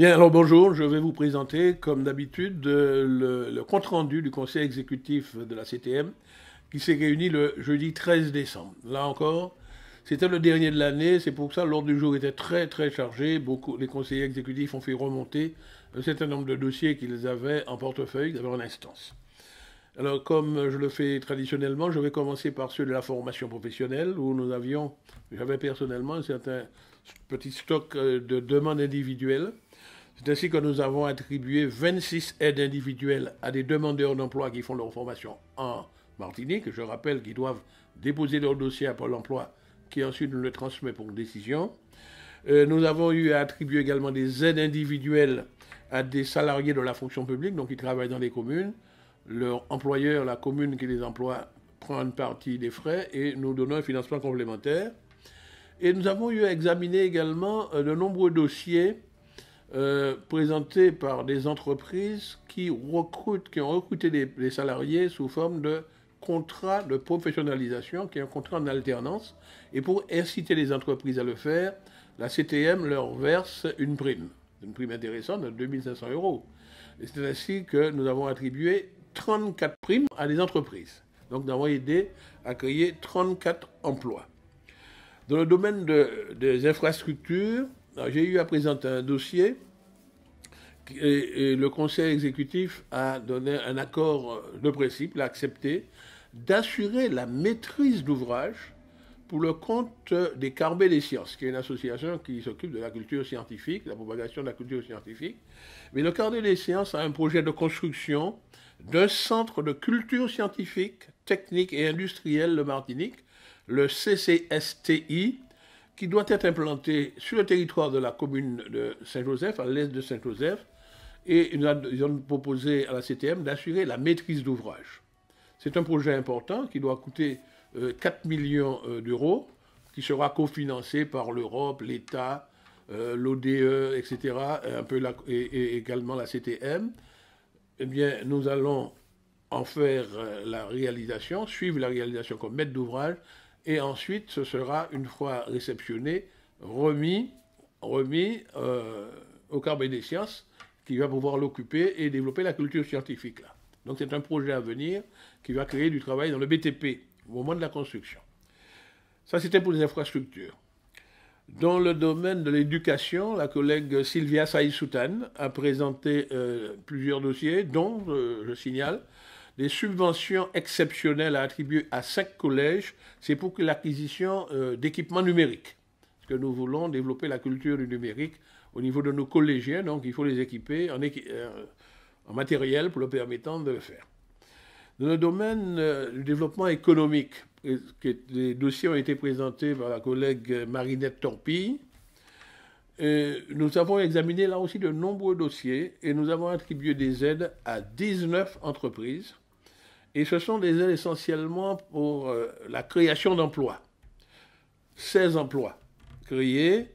Bien, alors bonjour, je vais vous présenter comme d'habitude euh, le, compte-rendu du conseil exécutif de la CTM qui s'est réuni le jeudi 13 décembre. Là encore, c'était le dernier de l'année, c'est pour ça l'ordre du jour était très très chargé. Beaucoup, les conseillers exécutifs ont fait remonter un certain nombre de dossiers qu'ils avaient en portefeuille, d'abord avaient en instance. Alors, comme je le fais traditionnellement, je vais commencer par ceux de la formation professionnelle, où nous avions, j'avais personnellement un certain petit stock euh, de demandes individuelles. C'est ainsi que nous avons attribué 26 aides individuelles à des demandeurs d'emploi qui font leur formation en Martinique. Je rappelle qu'ils doivent déposer leur dossier à Pôle emploi, qui ensuite nous le transmet pour décision. Euh, nous avons eu à attribuer également des aides individuelles à des salariés de la fonction publique, donc qui travaillent dans les communes leur employeur, la commune qui les emploie, prend une partie des frais et nous donnons un financement complémentaire. Et nous avons eu à examiner également euh, de nombreux dossiers euh, présentés par des entreprises qui recrutent, qui ont recruté des, salariés sous forme de contrat de professionnalisation, qui est un contrat en alternance. Et pour inciter les entreprises à le faire, la CTM leur verse une prime, une prime intéressante de 2500 euros. C'est ainsi que nous avons attribué 34 primes à des entreprises. Donc d'avoir aidé à créer 34 emplois. Dans le domaine des infrastructures, euh, j'ai eu à présenter un dossier et, le Conseil exécutif a donné un accord de principe, l'a accepté, d'assurer la maîtrise d'ouvrage pour le compte des Carbets des Sciences, qui est une association qui s'occupe de la culture scientifique, de la propagation de la culture scientifique. Mais le Carbet des Sciences a un projet de construction d'un centre de culture scientifique, technique et industrielle de Martinique, le CCSTI, qui doit être implanté sur le territoire de la commune de Saint-Joseph, à l'est de Saint-Joseph, et ils ont proposé à la CTM d'assurer la maîtrise d'ouvrage. C'est un projet important qui doit coûter 4 euh, millions euh, d'euros qui sera cofinancé par l'Europe, l'État, euh, l'ODE, etc., un peu et, également la CTM. Eh bien, nous allons en faire la réalisation, suivre la réalisation comme maître d'ouvrage, et ensuite ce sera, une fois réceptionné, remis, remis au Carbet des Sciences qui va pouvoir l'occuper et développer la culture scientifique. Là. Donc c'est un projet à venir qui va créer du travail dans le BTP au moment de la construction. Ça, c'était pour les infrastructures. Dans le domaine de l'éducation, la collègue Sylvia Saïs-Soutane a présenté euh, plusieurs dossiers, dont, euh, je signale, des subventions exceptionnelles à attribuer à cinq collèges. C'est pour l'acquisition euh, d'équipements numériques. Parce que nous voulons développer la culture du numérique au niveau de nos collégiens, donc il faut les équiper en, en matériel pour le permettant de le faire. Dans le domaine euh, du développement économique, euh, les dossiers ont été présentés par la collègue Marinette Torpille. Euh, nous avons examiné là aussi de nombreux dossiers et nous avons attribué des aides à 19 entreprises. Et ce sont des aides essentiellement pour la création d'emplois. 16 emplois créés,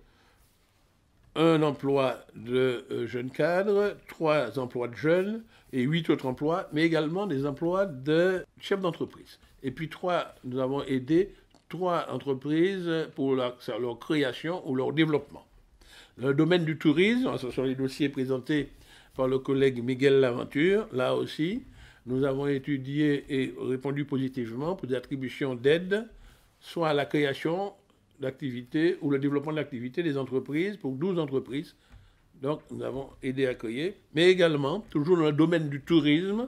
un emploi de jeunes cadres, trois emplois de jeunes, et huit autres emplois, mais également des emplois de chefs d'entreprise. Et puis trois, nous avons aidé trois entreprises pour leur, création ou leur développement. Dans le domaine du tourisme, ce sont les dossiers présentés par le collègue Miguel Laventure, là aussi, nous avons étudié et répondu positivement pour des attributions d'aide, soit à la création d'activités ou le développement de des entreprises pour 12 entreprises donc, nous avons aidé à accueillir. Mais également, toujours dans le domaine du tourisme,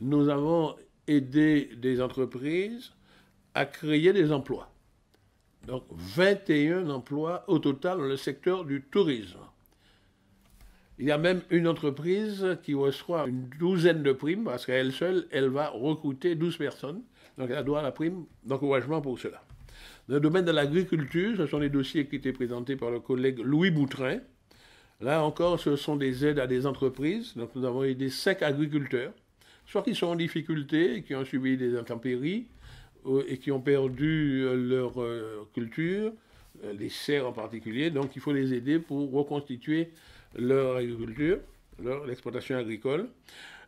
nous avons aidé des entreprises à créer des emplois. Donc, 21 emplois au total dans le secteur du tourisme. Il y a même une entreprise qui reçoit une douzaine de primes parce qu'elle seule, elle va recruter 12 personnes. Donc, elle doit la prime d'encouragement pour cela. Dans le domaine de l'agriculture, ce sont les dossiers qui étaient présentés par le collègue Louis Boutrin. Là encore, ce sont des aides à des entreprises. Donc nous avons aidé cinq agriculteurs, soit qui sont en difficulté, qui ont subi des intempéries euh, et qui ont perdu euh, leur euh, culture, les serres en particulier. Donc il faut les aider pour reconstituer leur agriculture, leur exploitation agricole.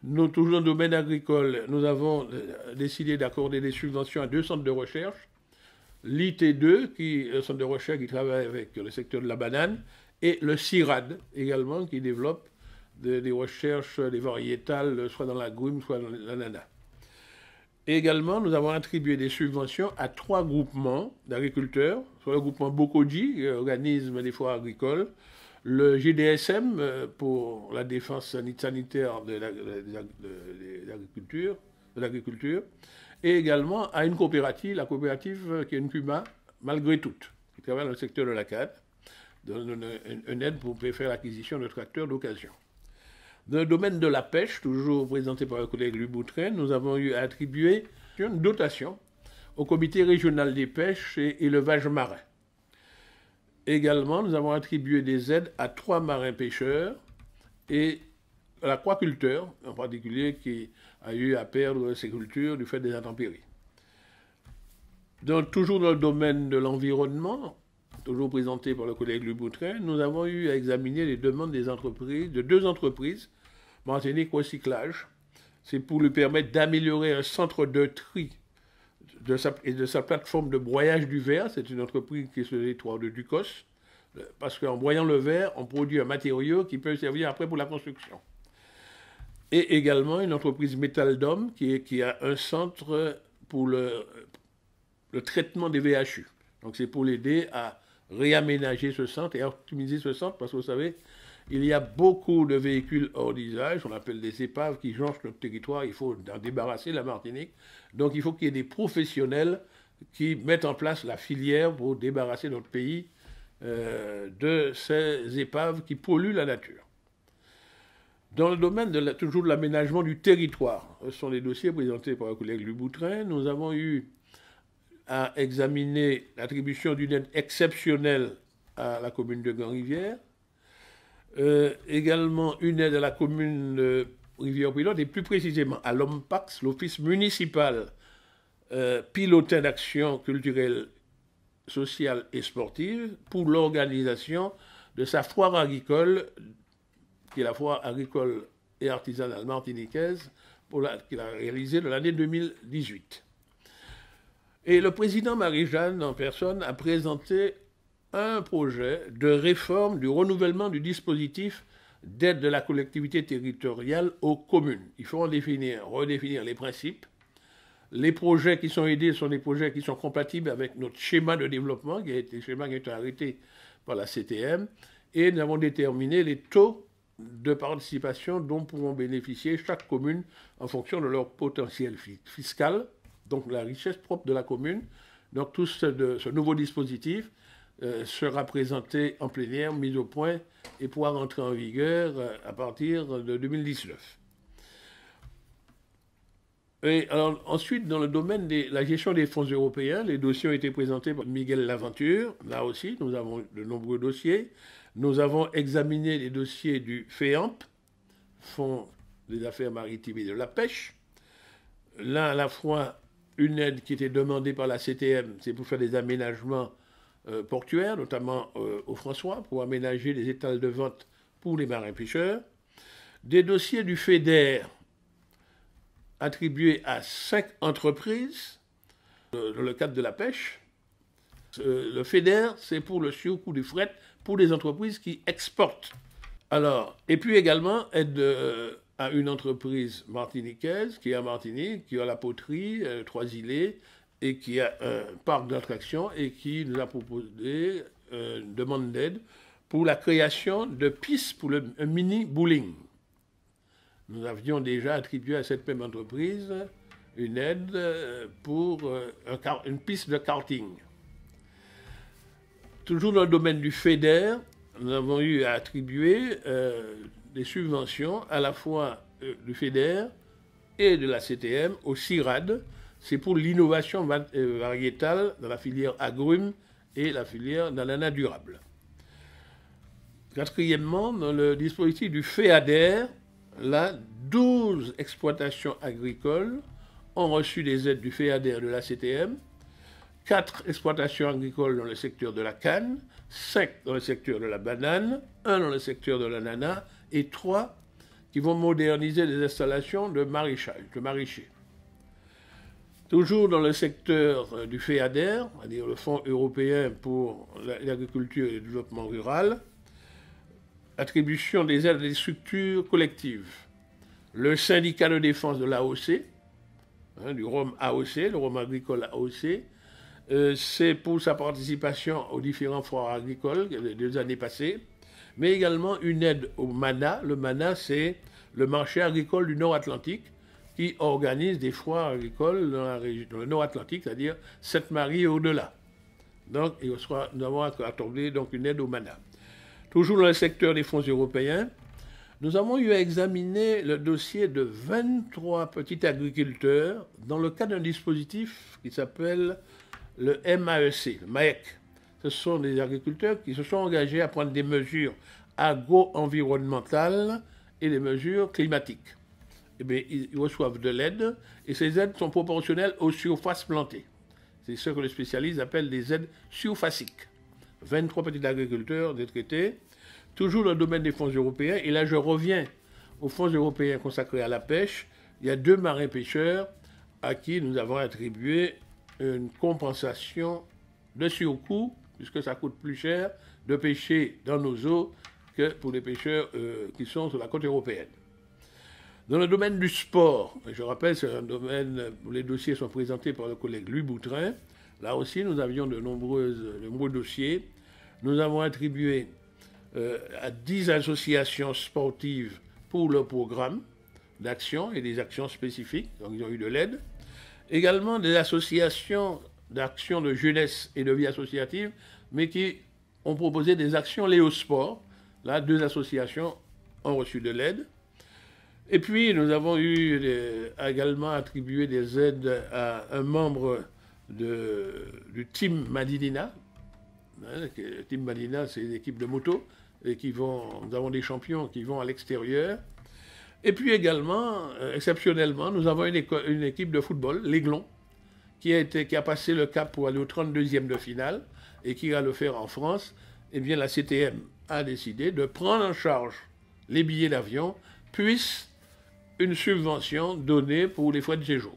Nous, toujours dans le domaine agricole, nous avons décidé d'accorder des subventions à deux centres de recherche. L'IT2, qui est un centre de recherche qui travaille avec le secteur de la banane, et le CIRAD également, qui développe des recherches, des variétales, euh, soit dans la grume, soit dans l'ananas. Également, nous avons attribué des subventions à trois groupements d'agriculteurs, soit le groupement BOKOJI, organisme des foires agricoles, le GDSM euh, pour la défense sanitaire de l'agriculture, de l'agriculture, et également à une coopérative, la coopérative euh, qui est une Cuba, malgré tout, qui travaille dans le secteur de la CAD une, aide pour faire l'acquisition de tracteurs d'occasion. Dans le domaine de la pêche, toujours présenté par le collègue Luboutrin, nous avons eu à attribuer une dotation au comité régional des pêches et élevage marin. Également, nous avons attribué des aides à trois marins pêcheurs et à l'aquaculteur, en particulier, qui a eu à perdre ses cultures du fait des intempéries. Dans toujours dans le domaine de l'environnement, toujours présenté par le collègue Luboutrin, nous avons eu à examiner les demandes des entreprises, de deux entreprises, Martinique Recyclage. C'est pour lui permettre d'améliorer un centre de tri de et de sa plateforme de broyage du verre. C'est une entreprise qui se sur de Ducos. Parce qu'en broyant le verre, on produit un matériau qui peut servir après pour la construction. Et également une entreprise Metaldom, qui, a un centre pour le traitement des VHU. Donc c'est pour l'aider à réaménager ce centre et optimiser ce centre parce que vous savez, il y a beaucoup de véhicules hors d'usage, on appelle des épaves qui jonchent notre territoire, il faut en débarrasser la Martinique. Donc il faut qu'il y ait des professionnels qui mettent en place la filière pour débarrasser notre pays euh, de ces épaves qui polluent la nature. Dans le domaine de toujours de l'aménagement du territoire, ce sont les dossiers présentés par le collègue Luboutrain, nous avons eu à examiner l'attribution d'une aide exceptionnelle à la commune de Grand-Rivière, euh, également une aide à la commune de Rivière-Pilote et plus précisément à l'OMPAX, l'Office municipal euh, pilotin d'action culturelle, sociale et sportive, pour l'organisation de sa foire agricole, qui est la foire agricole et artisanale martiniquaise, qu'il a réalisée de l'année 2018. Et le président Marie-Jeanne en personne a présenté un projet de réforme du renouvellement du dispositif d'aide de la collectivité territoriale aux communes. Il faut en redéfinir les principes. Les projets qui sont aidés sont des projets qui sont compatibles avec notre schéma de développement, qui a été, schéma qui a été arrêté par la CTM, et nous avons déterminé les taux de participation dont pourront bénéficier chaque commune en fonction de leur potentiel fiscal, donc la richesse propre de la commune. Donc tout ce, nouveau dispositif euh, sera présenté en plénière, mis au point et pourra rentrer en vigueur euh, à partir de 2019. Et alors, ensuite, dans le domaine de la gestion des fonds européens, les dossiers ont été présentés par Miguel Laventure. Là aussi, nous avons de nombreux dossiers. Nous avons examiné les dossiers du FEAMP, Fonds des affaires maritimes et de la pêche. Là, à la fois une aide qui était demandée par la CTM, c'est pour faire des aménagements euh, portuaires, notamment euh, au François, pour aménager les étals de vente pour les marins pêcheurs. Des dossiers du FEDER attribués à cinq entreprises euh, dans le cadre de la pêche. le FEDER, c'est pour le surcoût du fret pour les entreprises qui exportent. Alors, et puis également aide une entreprise martiniquaise qui est à Martinique, qui a la poterie, euh, trois îlets, et qui a un parc d'attractions et qui nous a proposé euh, une demande d'aide pour la création de pistes pour le mini bowling. Nous avions déjà attribué à cette même entreprise une aide euh, pour une piste de karting. Toujours dans le domaine du FEDER, nous avons eu à attribuer des subventions à la fois euh, du FEDER et de la CTM au CIRAD. C'est pour l'innovation euh, variétale dans la filière agrumes et la filière d'ananas durable. Quatrièmement, dans le dispositif du FEADER, là, 12 exploitations agricoles ont reçu des aides du FEADER et de la CTM, 4 exploitations agricoles dans le secteur de la canne, 5 dans le secteur de la banane, 1 dans le secteur de l'ananas et trois qui vont moderniser les installations de maraîchage, de maraîchers. Toujours dans le secteur euh, du FEADER, c'est-à-dire le Fonds européen pour l'agriculture et le développement rural, attribution des aides à des structures collectives. Le syndicat de défense de l'AOC, hein, du rom AOC, le Rhum agricole AOC, euh, c'est pour sa participation aux différents foires agricoles des années passées mais également une aide au MANA. Le MANA, c'est le marché agricole du Nord-Atlantique qui organise des foires agricoles dans, le Nord-Atlantique, c'est-à-dire Sainte-Marie et au-delà. Donc, nous avons attendu donc, une aide au MANA. Toujours dans le secteur des fonds européens, nous avons eu à examiner le dossier de 23 petits agriculteurs dans le cadre d'un dispositif qui s'appelle le MAEC, le MAEC, ce sont des agriculteurs qui se sont engagés à prendre des mesures agro-environnementales et des mesures climatiques. Eh ils reçoivent de l'aide et ces aides sont proportionnelles aux surfaces plantées. C'est ce que les spécialistes appellent des aides surfaciques. 23 petits agriculteurs des traités, toujours dans le domaine des fonds européens. Et là, je reviens aux fonds européens consacrés à la pêche. Il y a deux marins pêcheurs à qui nous avons attribué une compensation de surcoût puisque ça coûte plus cher de pêcher dans nos eaux que pour les pêcheurs euh, qui sont sur la côte européenne. Dans le domaine du sport, je rappelle, c'est un domaine où les dossiers sont présentés par le collègue Louis Boutrin. Là aussi, nous avions de, nombreux dossiers. Nous avons attribué euh, à 10 associations sportives pour le programme d'action et des actions spécifiques, donc ils ont eu de l'aide. Également des associations d'actions de jeunesse et de vie associative, mais qui ont proposé des actions Léo Sport. Là, deux associations ont reçu de l'aide. Et puis, nous avons eu également attribué des aides à un membre du Team Madidina. Hein, team Madinina, c'est une équipe de moto. Et qui vont, nous avons des champions qui vont à l'extérieur. Et puis également, euh, exceptionnellement, nous avons une, une équipe de football, l'Aiglon, qui a, qui a passé le cap pour aller au 32e de finale et qui va le faire en France, eh bien la CTM a décidé de prendre en charge les billets d'avion, puisse une subvention donnée pour les frais de séjour.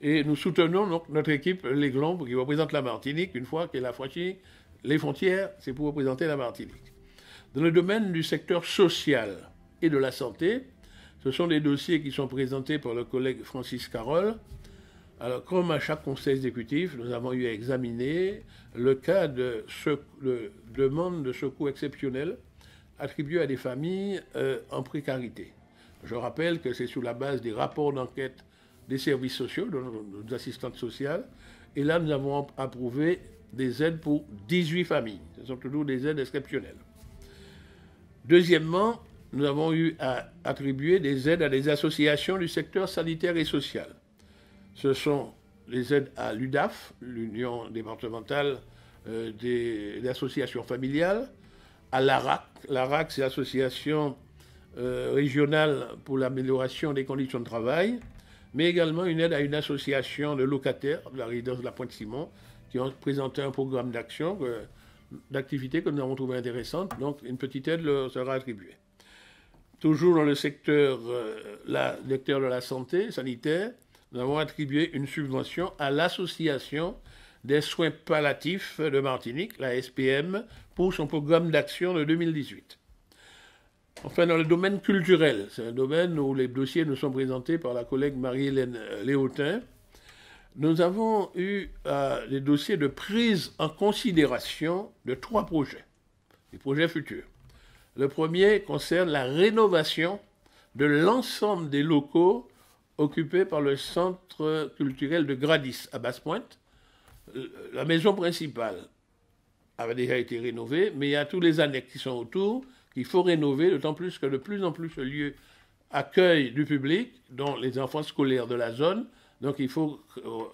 Et nous soutenons donc notre équipe Les Glombes qui représente la Martinique une fois qu'elle a franchi les frontières, c'est pour représenter la Martinique. Dans le domaine du secteur social et de la santé, ce sont des dossiers qui sont présentés par le collègue Francis Carole, alors, comme à chaque conseil exécutif, nous avons eu à examiner le cas de, demande de secours exceptionnel attribué à des familles euh, en précarité. Je rappelle que c'est sur la base des rapports d'enquête des services sociaux, de nos assistantes sociales, et là, nous avons approuvé des aides pour 18 familles. Ce sont toujours des aides exceptionnelles. Deuxièmement, nous avons eu à attribuer des aides à des associations du secteur sanitaire et social ce sont les aides à l'UDAF, l'Union départementale euh, des, associations familiales, à l'ARAC. L'ARAC, c'est l'Association euh, régionale pour l'amélioration des conditions de travail, mais également une aide à une association de locataires de la résidence de la Pointe-Simon qui ont présenté un programme d'action, euh, d'activité que nous avons trouvé intéressante. Donc, une petite aide leur sera attribuée. Toujours dans le secteur, la, secteur de la santé sanitaire, nous avons attribué une subvention à l'association des soins palatifs de Martinique, la SPM, pour son programme d'action de 2018. Enfin, dans le domaine culturel, c'est un domaine où les dossiers nous sont présentés par la collègue Marie-Hélène euh, Léotin, nous avons eu euh, des dossiers de prise en considération de trois projets, des projets futurs. Le premier concerne la rénovation de l'ensemble des locaux occupée par le centre culturel de Gradis à Basse-Pointe. Euh, la maison principale avait déjà été rénovée, mais il y a tous les annexes qui sont autour qu'il faut rénover, d'autant plus que de plus en plus ce lieu accueille du public, dont les enfants scolaires de la zone. Donc il faut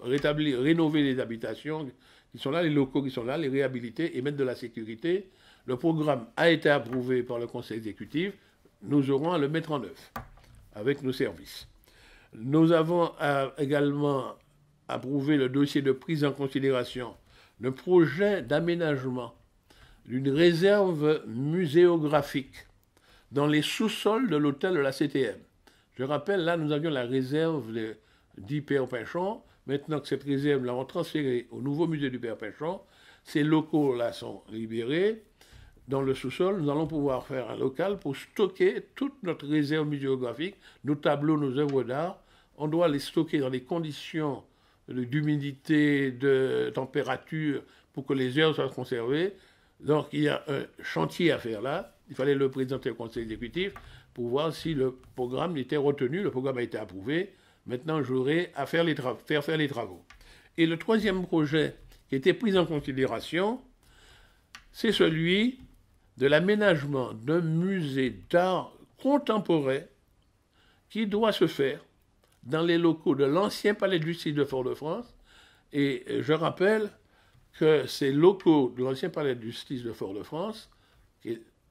rétablir, rénover les habitations qui sont là, les locaux qui sont là, les réhabiliter et mettre de la sécurité. Le programme a été approuvé par le Conseil exécutif. Nous aurons à le mettre en œuvre avec nos services. Nous avons euh, également approuvé le dossier de prise en considération d'un projet d'aménagement d'une réserve muséographique dans les sous-sols de l'hôtel de la CTM. Je rappelle, là, nous avions la réserve dhyper Pinchon. Maintenant que cette réserve, l'a transférée au nouveau musée du Père Pinchon, ces locaux-là sont libérés dans le sous-sol, nous allons pouvoir faire un local pour stocker toute notre réserve muséographique, nos tableaux, nos œuvres d'art. On doit les stocker dans les conditions d'humidité, de température, pour que les œuvres soient conservées. Donc il y a un chantier à faire là. Il fallait le présenter au conseil exécutif pour voir si le programme était retenu. Le programme a été approuvé. Maintenant, j'aurai à faire, faire faire les travaux. Et le troisième projet qui était pris en considération, c'est celui de l'aménagement d'un musée d'art contemporain qui doit se faire dans les locaux de l'ancien palais de justice de Fort-de-France. Et je rappelle que ces locaux de l'ancien palais de justice de Fort-de-France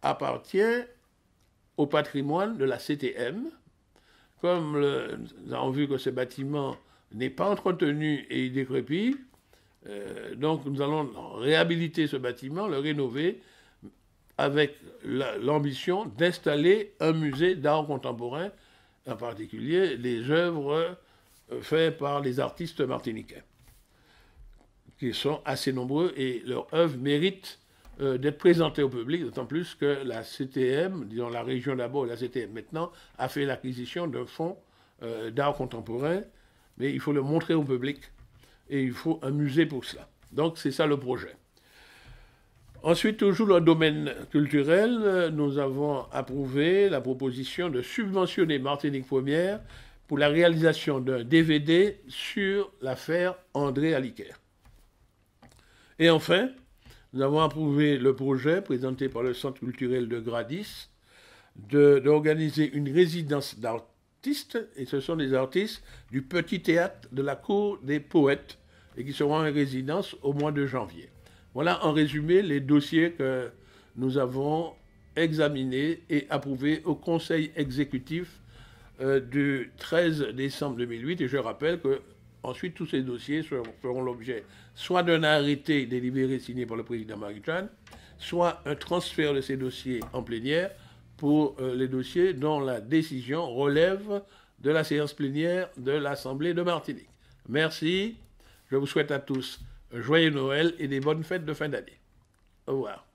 appartiennent au patrimoine de la CTM. Comme nous avons vu que ce bâtiment n'est pas entretenu et il décrépit, euh, donc nous allons réhabiliter ce bâtiment, le rénover avec l'ambition d'installer un musée d'art contemporain, en particulier les œuvres euh, faites par les artistes martiniquais, qui sont assez nombreux et leurs œuvres méritent euh, d'être présentées au public, d'autant plus que la CTM, disons la région d'abord et la CTM maintenant, a fait l'acquisition d'un fonds euh, d'art contemporain, mais il faut le montrer au public et il faut un musée pour cela. Donc c'est ça le projet. Ensuite, toujours dans le domaine culturel, nous avons approuvé la proposition de subventionner Martinique Première pour la réalisation d'un DVD sur l'affaire André Aliquer. Et enfin, nous avons approuvé le projet présenté par le Centre culturel de Gradis d'organiser une résidence d'artistes, et ce sont des artistes du Petit Théâtre de la Cour des Poètes, et qui seront en résidence au mois de janvier. Voilà en résumé les dossiers que nous avons examinés et approuvés au Conseil exécutif euh, du 13 décembre 2008. Et je rappelle que ensuite tous ces dossiers feront l'objet soit d'un arrêté délibéré signé par le président marie soit un transfert de ces dossiers en plénière pour euh, les dossiers dont la décision relève de la séance plénière de l'Assemblée de Martinique. Merci. Je vous souhaite à tous joyeux Noël et des bonnes fêtes de fin d'année. Au revoir.